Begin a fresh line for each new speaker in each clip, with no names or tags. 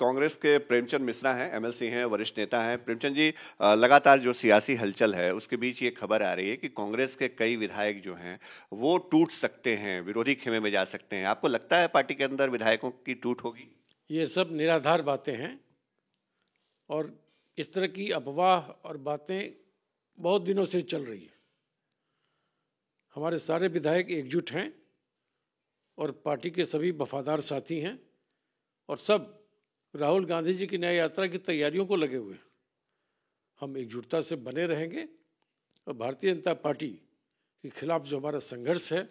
कांग्रेस के प्रेमचंद मिश्रा हैं एमएलसी हैं वरिष्ठ नेता हैं प्रेमचंद जी लगातार जो सियासी हलचल है उसके बीच ये खबर आ रही है कि कांग्रेस के कई विधायक जो हैं वो टूट सकते हैं विरोधी खेमे में जा सकते हैं आपको लगता है पार्टी के अंदर विधायकों की टूट होगी
ये सब निराधार बातें हैं और इस तरह की अफवाह और बातें बहुत दिनों से चल रही है हमारे सारे विधायक एकजुट हैं और पार्टी के सभी वफादार साथी हैं और सब राहुल गांधी जी की न्याय यात्रा की तैयारियों को लगे हुए हम एकजुटता से बने रहेंगे और भारतीय जनता पार्टी के खिलाफ जो हमारा संघर्ष है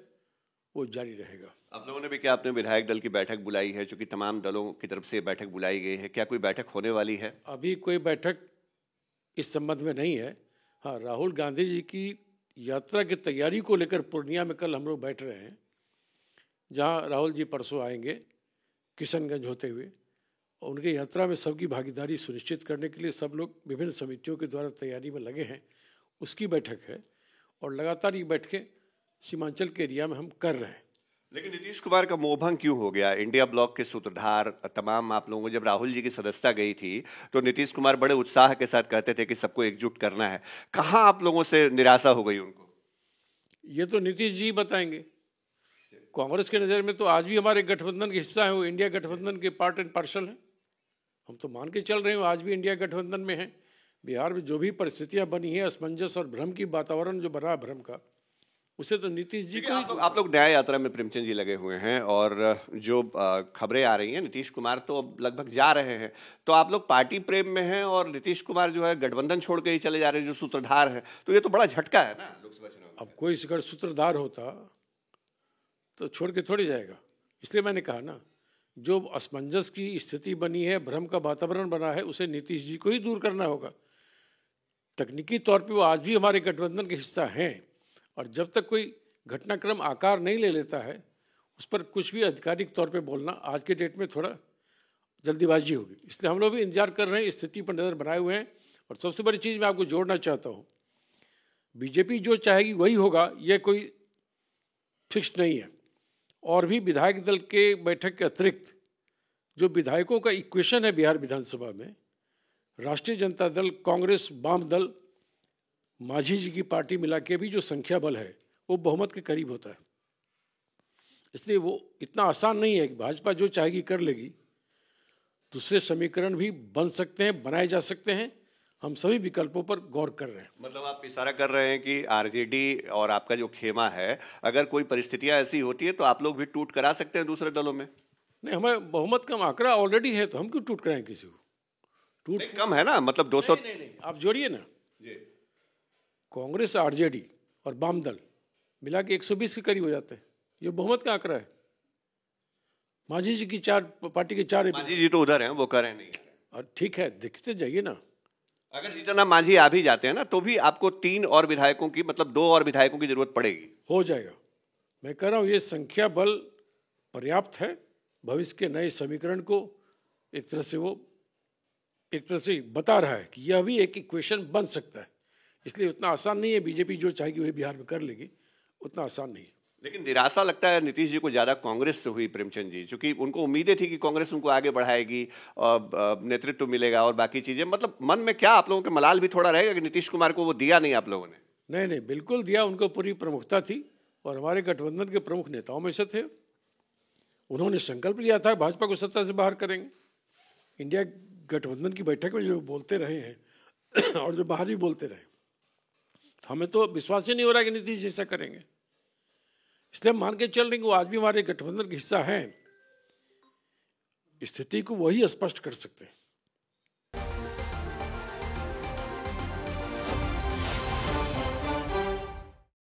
वो जारी रहेगा
आप लोगों ने भी क्या आपने विधायक दल की बैठक बुलाई है चूँकि तमाम दलों की तरफ से बैठक बुलाई गई है क्या कोई बैठक होने वाली है
अभी कोई बैठक इस संबंध में नहीं है हाँ राहुल गांधी जी की यात्रा की तैयारी को लेकर पूर्णिया में कल हम लोग बैठ रहे हैं जहाँ राहुल जी परसों आएंगे किशनगंज होते हुए और उनके यात्रा में सबकी भागीदारी सुनिश्चित करने के लिए सब लोग विभिन्न समितियों के द्वारा तैयारी में लगे हैं उसकी बैठक है और लगातार ये बैठकें सीमांचल के एरिया में हम कर रहे हैं
लेकिन नीतीश कुमार का मोहभंग क्यों हो गया इंडिया ब्लॉक के सूत्रधार तमाम आप लोगों जब राहुल जी की सदस्यता गई थी तो नीतीश कुमार बड़े उत्साह के साथ कहते थे कि सबको एकजुट करना है कहाँ आप लोगों से निराशा हो गई उनको
ये तो नीतीश जी बताएंगे कांग्रेस के नज़र में तो आज भी हमारे गठबंधन के हिस्सा है वो इंडिया गठबंधन के पार्ट एंड पार्सल हैं हम तो मान के चल रहे हैं आज भी इंडिया गठबंधन में है बिहार में जो भी परिस्थितियां बनी है असमंजस और भ्रम की वातावरण जो बना भ्रम का उसे तो नीतीश जी को आप, लोग, आप लोग न्याय यात्रा
में प्रेमचंद जी लगे हुए हैं और जो खबरें आ रही हैं नीतीश कुमार तो अब लगभग जा रहे हैं तो आप लोग पार्टी प्रेम में हैं और नीतीश कुमार जो है गठबंधन छोड़ के ही चले जा रहे हैं जो सूत्रधार
है तो ये तो बड़ा झटका है ना
लोकसभा चुनाव
अब कोई अगर सूत्रधार होता तो छोड़ के थोड़ी जाएगा इसलिए मैंने कहा ना जो असमंजस की स्थिति बनी है भ्रम का वातावरण बना है उसे नीतीश जी को ही दूर करना होगा तकनीकी तौर पे वो आज भी हमारे गठबंधन के हिस्सा हैं और जब तक कोई घटनाक्रम आकार नहीं ले लेता है उस पर कुछ भी आधिकारिक तौर पे बोलना आज के डेट में थोड़ा जल्दीबाजी होगी इसलिए हम लोग भी इंतजार कर रहे हैं स्थिति पर नज़र बनाए हुए हैं और सबसे बड़ी चीज़ मैं आपको जोड़ना चाहता हूँ बीजेपी जो चाहेगी वही होगा यह कोई फिक्स नहीं है और भी विधायक दल के बैठक के अतिरिक्त जो विधायकों का इक्वेशन है बिहार विधानसभा में राष्ट्रीय जनता दल कांग्रेस वाम दल माझी जी की पार्टी मिला के भी जो संख्या बल है वो बहुमत के करीब होता है इसलिए वो इतना आसान नहीं है कि भाजपा जो चाहेगी कर लेगी दूसरे समीकरण भी बन सकते हैं बनाए जा सकते हैं हम सभी विकल्पों पर गौर कर रहे हैं
मतलब आप इशारा कर रहे हैं कि आरजेडी और आपका जो खेमा है अगर कोई परिस्थितियां ऐसी होती है तो आप लोग भी टूट करा सकते हैं दूसरे दलों में
नहीं हमें बहुमत कम आंकड़ा ऑलरेडी है तो हम क्यों टूट कराएं किसी को टूट कम है ना मतलब दो सौ नहीं, नहीं, नहीं। आप जोड़िए ना कांग्रेस आरजेडी और वाम दल मिला के एक सौ बीस के करीब हो जाते हैं ये बहुमत का आंकड़ा है माझी जी की चार पार्टी के चार माझी
जी तो उधर हैं वो कर रहे
नहीं ठीक है देखते जाइए ना अगर जीतन मांझी आ भी जाते हैं ना तो भी
आपको तीन और विधायकों की मतलब दो और विधायकों की जरूरत पड़ेगी
हो जाएगा मैं कह रहा हूँ ये संख्या बल पर्याप्त है भविष्य के नए समीकरण को एक तरह से वो एक तरह से बता रहा है कि यह भी एक इक्वेशन बन सकता है इसलिए उतना आसान नहीं है बीजेपी जो चाहेगी वही बिहार में कर लेगी उतना आसान नहीं है
लेकिन निराशा लगता है नीतीश जी को ज़्यादा कांग्रेस से हुई प्रेमचंद जी चूँकि उनको उम्मीदें थी कि कांग्रेस उनको आगे बढ़ाएगी और नेतृत्व मिलेगा और बाकी चीज़ें मतलब मन में क्या आप लोगों के मलाल भी थोड़ा रहेगा कि नीतीश कुमार को वो दिया
नहीं आप लोगों ने नहीं नहीं बिल्कुल दिया उनको पूरी प्रमुखता थी और हमारे गठबंधन के प्रमुख नेताओं में से थे उन्होंने संकल्प लिया था भाजपा को सत्ता से बाहर करेंगे इंडिया गठबंधन की बैठक में जो बोलते रहे हैं और जो बाहर भी बोलते रहे हमें तो विश्वास ही नहीं हो रहा कि नीतीश ऐसा करेंगे इसलिए मान के चल रहे वो आज भी हमारे गठबंधन का हिस्सा हैं स्थिति को वही स्पष्ट कर सकते हैं